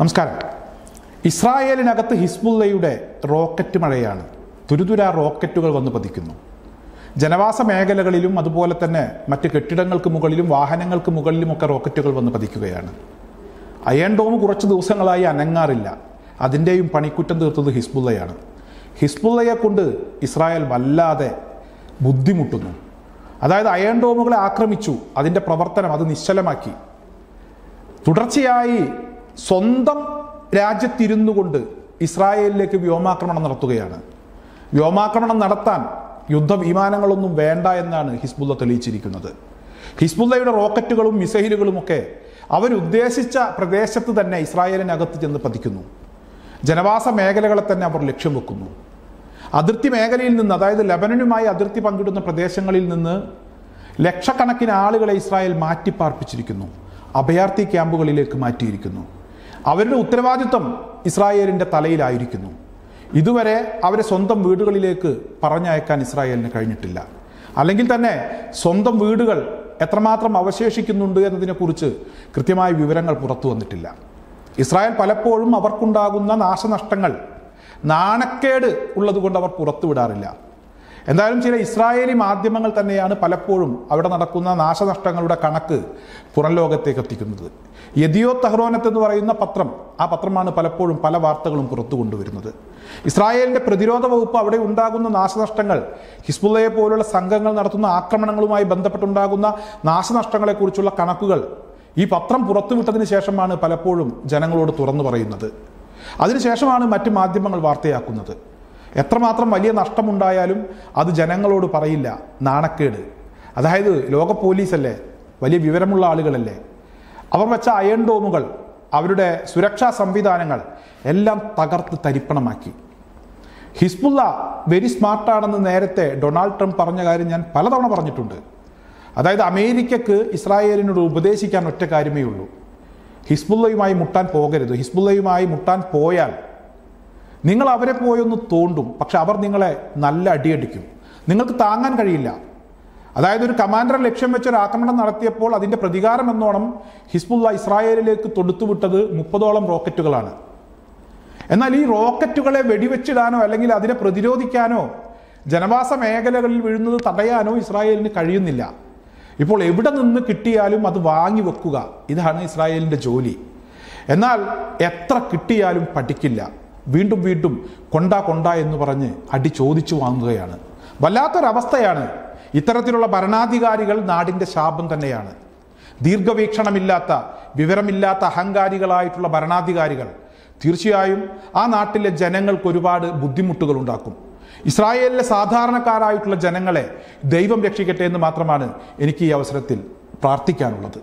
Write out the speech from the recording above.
നമസ്കാരം ഇസ്രായേലിനകത്ത് ഹിസ്ബുല്ലയുടെ റോക്കറ്റ് മഴയാണ് തുരുതുര റോക്കറ്റുകൾ വന്ന് പതിക്കുന്നു ജനവാസ മേഖലകളിലും അതുപോലെ തന്നെ മറ്റ് കെട്ടിടങ്ങൾക്ക് മുകളിലും വാഹനങ്ങൾക്ക് മുകളിലുമൊക്കെ റോക്കറ്റുകൾ വന്ന് പതിക്കുകയാണ് അയൺ ഡോം കുറച്ച് ദിവസങ്ങളായി അനങ്ങാറില്ല അതിൻ്റെയും പണിക്കുറ്റം തീർത്തത് ഹിസ്ബുള്ളയാണ് ഹിസ്ബുള്ളയെക്കൊണ്ട് കൊണ്ട് ഇസ്രായേൽ വല്ലാതെ ബുദ്ധിമുട്ടുന്നു അതായത് അയൺ ഡോമുകളെ ആക്രമിച്ചു അതിൻ്റെ പ്രവർത്തനം അത് നിശ്ചലമാക്കി തുടർച്ചയായി സ്വന്തം രാജ്യത്തിരുന്നു കൊണ്ട് ഇസ്രായേലിലേക്ക് വ്യോമാക്രമണം നടത്തുകയാണ് വ്യോമാക്രമണം നടത്താൻ യുദ്ധ വിമാനങ്ങളൊന്നും വേണ്ട എന്നാണ് ഹിസ്ബുല്ല തെളിയിച്ചിരിക്കുന്നത് ഹിസ്ബുല്ലയുടെ റോക്കറ്റുകളും മിസൈലുകളും ഒക്കെ അവരുദ്ദേശിച്ച പ്രദേശത്ത് തന്നെ ഇസ്രായേലിനകത്ത് ചെന്ന് പതിക്കുന്നു ജനവാസ മേഖലകളെ തന്നെ അവർ ലക്ഷ്യം വെക്കുന്നു അതിർത്തി മേഖലയിൽ നിന്ന് അതായത് ലബനനുമായി അതിർത്തി പങ്കിടുന്ന പ്രദേശങ്ങളിൽ നിന്ന് ലക്ഷക്കണക്കിന് ആളുകളെ ഇസ്രായേൽ മാറ്റിപ്പാർപ്പിച്ചിരിക്കുന്നു അഭയാർത്ഥി ക്യാമ്പുകളിലേക്ക് മാറ്റിയിരിക്കുന്നു അവരുടെ ഉത്തരവാദിത്വം ഇസ്രായേലിൻ്റെ തലയിലായിരിക്കുന്നു ഇതുവരെ അവരെ സ്വന്തം വീടുകളിലേക്ക് പറഞ്ഞയക്കാൻ ഇസ്രായേലിന് കഴിഞ്ഞിട്ടില്ല അല്ലെങ്കിൽ തന്നെ സ്വന്തം വീടുകൾ എത്രമാത്രം അവശേഷിക്കുന്നുണ്ട് എന്നതിനെക്കുറിച്ച് കൃത്യമായ വിവരങ്ങൾ പുറത്തു വന്നിട്ടില്ല ഇസ്രായേൽ പലപ്പോഴും അവർക്കുണ്ടാകുന്ന നാശനഷ്ടങ്ങൾ നാണക്കേട് ഉള്ളതുകൊണ്ട് അവർ പുറത്തുവിടാറില്ല എന്തായാലും ചില ഇസ്രായേലി മാധ്യമങ്ങൾ തന്നെയാണ് പലപ്പോഴും അവിടെ നടക്കുന്ന നാശനഷ്ടങ്ങളുടെ കണക്ക് പുറം ലോകത്തേക്ക് എത്തിക്കുന്നത് യദിയോ തഹ്റോനത്ത് എന്ന് പറയുന്ന പത്രം ആ പത്രമാണ് പലപ്പോഴും പല വാർത്തകളും പുറത്തു കൊണ്ടുവരുന്നത് ഇസ്രായേലിൻ്റെ പ്രതിരോധ വകുപ്പ് അവിടെ ഉണ്ടാകുന്ന നാശനഷ്ടങ്ങൾ ഹിസ്ബുള്ളയെ പോലുള്ള സംഘങ്ങൾ നടത്തുന്ന ആക്രമണങ്ങളുമായി ബന്ധപ്പെട്ടുണ്ടാകുന്ന നാശനഷ്ടങ്ങളെക്കുറിച്ചുള്ള കണക്കുകൾ ഈ പത്രം പുറത്തുവിട്ടതിന് ശേഷമാണ് പലപ്പോഴും ജനങ്ങളോട് തുറന്നു പറയുന്നത് അതിനുശേഷമാണ് മറ്റ് മാധ്യമങ്ങൾ വാർത്തയാക്കുന്നത് എത്രമാത്രം വലിയ നഷ്ടമുണ്ടായാലും അത് ജനങ്ങളോട് പറയില്ല നാണക്കേട് അതായത് ലോക പോലീസല്ലേ വലിയ വിവരമുള്ള ആളുകളല്ലേ അവർ വെച്ച അയൺ ഡോമുകൾ അവരുടെ സുരക്ഷാ സംവിധാനങ്ങൾ എല്ലാം തകർത്ത് തരിപ്പണമാക്കി ഹിസ്ബുള്ള വെരി സ്മാർട്ടാണെന്ന് നേരത്തെ ഡൊണാൾഡ് ട്രംപ് പറഞ്ഞ കാര്യം ഞാൻ പലതവണ പറഞ്ഞിട്ടുണ്ട് അതായത് അമേരിക്കക്ക് ഇസ്രായേലിനോട് ഉപദേശിക്കാൻ ഒറ്റ കാര്യമേ ഉള്ളൂ ഹിസ്ബുള്ളയുമായി മുട്ടാൻ പോകരുത് ഹിസ്ബുള്ളയുമായി മുട്ടാൻ പോയാൽ നിങ്ങൾ അവരെ പോയൊന്ന് തോണ്ടും പക്ഷെ അവർ നിങ്ങളെ നല്ല അടിയടിക്കും നിങ്ങൾക്ക് താങ്ങാൻ കഴിയില്ല അതായത് ഒരു കമാൻഡർ ലക്ഷ്യം വെച്ച് ഒരു ആക്രമണം നടത്തിയപ്പോൾ അതിൻ്റെ പ്രതികാരം എന്നോണം ഹിസ്ബുള്ള ഇസ്രായേലിലേക്ക് തൊടുത്തുവിട്ടത് മുപ്പതോളം റോക്കറ്റുകളാണ് എന്നാൽ ഈ റോക്കറ്റുകളെ വെടിവെച്ചിടാനോ അല്ലെങ്കിൽ അതിനെ പ്രതിരോധിക്കാനോ ജനവാസ മേഖലകളിൽ വീഴുന്നത് തടയാനോ ഇസ്രായേലിന് കഴിയുന്നില്ല ഇപ്പോൾ എവിടെ നിന്ന് കിട്ടിയാലും അത് വാങ്ങി വെക്കുക ഇതാണ് ഇസ്രായേലിൻ്റെ ജോലി എന്നാൽ എത്ര കിട്ടിയാലും പഠിക്കില്ല വീണ്ടും വീണ്ടും കൊണ്ട കൊണ്ട എന്ന് പറഞ്ഞ് അടി ചോദിച്ചു വാങ്ങുകയാണ് വല്ലാത്തൊരവസ്ഥയാണ് ഇത്തരത്തിലുള്ള ഭരണാധികാരികൾ നാടിൻ്റെ ശാപം തന്നെയാണ് ദീർഘവീക്ഷണമില്ലാത്ത വിവരമില്ലാത്ത അഹങ്കാരികളായിട്ടുള്ള ഭരണാധികാരികൾ തീർച്ചയായും ആ നാട്ടിലെ ജനങ്ങൾക്ക് ഒരുപാട് ബുദ്ധിമുട്ടുകൾ ഉണ്ടാക്കും ഇസ്രായേലിലെ സാധാരണക്കാരായിട്ടുള്ള ജനങ്ങളെ ദൈവം രക്ഷിക്കട്ടെ എന്ന് മാത്രമാണ് എനിക്ക് ഈ അവസരത്തിൽ പ്രാർത്ഥിക്കാനുള്ളത്